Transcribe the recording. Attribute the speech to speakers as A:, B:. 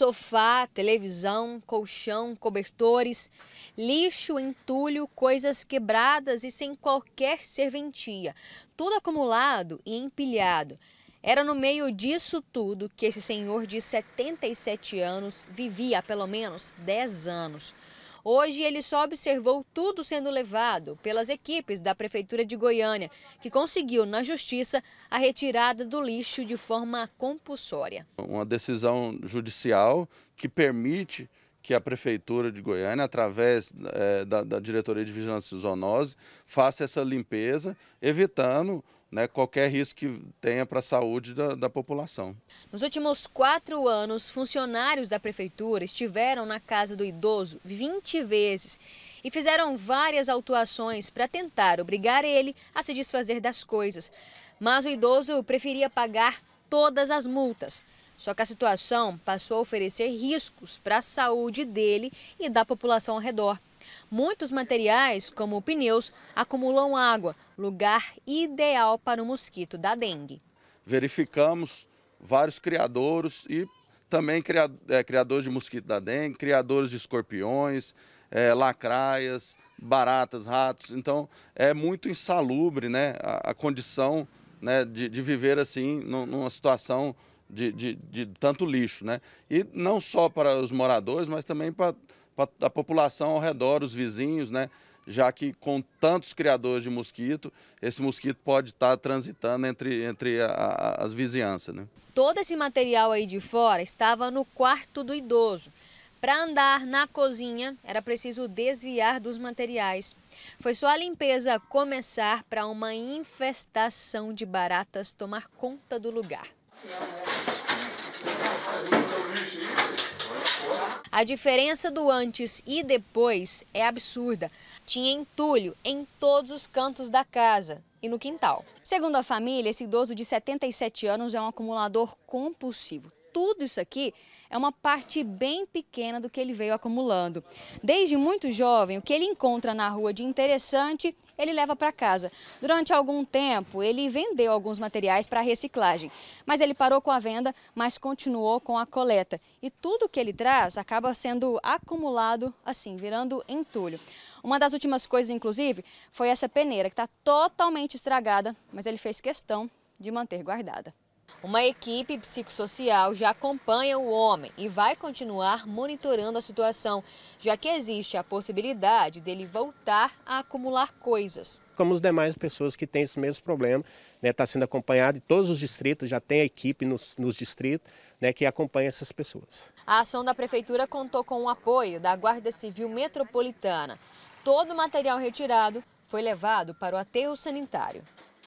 A: sofá, televisão, colchão, cobertores, lixo, entulho, coisas quebradas e sem qualquer serventia. Tudo acumulado e empilhado. Era no meio disso tudo que esse senhor de 77 anos vivia há pelo menos 10 anos. Hoje ele só observou tudo sendo levado pelas equipes da Prefeitura de Goiânia, que conseguiu na Justiça a retirada do lixo de forma compulsória.
B: Uma decisão judicial que permite que a Prefeitura de Goiânia, através é, da, da, Diretoria de Vigilância e Zoonose, faça essa limpeza, evitando né, qualquer risco que tenha para a saúde da, da, população.
A: Nos últimos quatro anos, funcionários da Prefeitura estiveram na casa do idoso 20 vezes e fizeram várias autuações para tentar obrigar ele a se desfazer das coisas. Mas o idoso preferia pagar todas as multas. Só que a situação passou a oferecer riscos para a saúde dele e da população ao redor. Muitos materiais, como pneus, acumulam água, lugar ideal para o mosquito da dengue.
B: Verificamos vários criadores e também é, criadores de mosquito da dengue, criadores de escorpiões, é, lacraias, baratas, ratos. Então é muito insalubre né, a, a condição né, de, de viver assim numa situação de, de, de tanto lixo, né? E não só para os moradores, mas também para, a população ao redor, os vizinhos, né? já que com tantos criadores de mosquito, esse mosquito pode estar transitando entre, entre a, a, as vizinhanças. Né?
A: Todo esse material aí de fora estava no quarto do idoso. Para andar na cozinha, era preciso desviar dos materiais. Foi só a limpeza começar para uma infestação de baratas tomar conta do lugar. A diferença do antes e depois é absurda. Tinha entulho em todos os cantos da casa e no quintal. Segundo a família, esse idoso de 77 anos é um acumulador compulsivo tudo isso aqui é uma parte bem pequena do que ele veio acumulando. Desde muito jovem, o que ele encontra na rua de interessante, ele leva para casa. Durante algum tempo, ele vendeu alguns materiais para reciclagem, mas ele parou com a venda, mas continuou com a coleta. E tudo que ele traz acaba sendo acumulado assim, virando entulho. Uma das últimas coisas, inclusive, foi essa peneira que está totalmente estragada, mas ele fez questão de manter guardada. Uma equipe psicossocial já acompanha o homem e vai continuar monitorando a situação, já que existe a possibilidade dele voltar a acumular coisas.
B: Como os demais pessoas que têm esse mesmo problema, está né, tá sendo acompanhado em todos os distritos, já tem a equipe nos, nos distritos né, que acompanha essas pessoas.
A: A ação da Prefeitura contou com o apoio da Guarda Civil Metropolitana. Todo o material retirado foi levado para o aterro sanitário.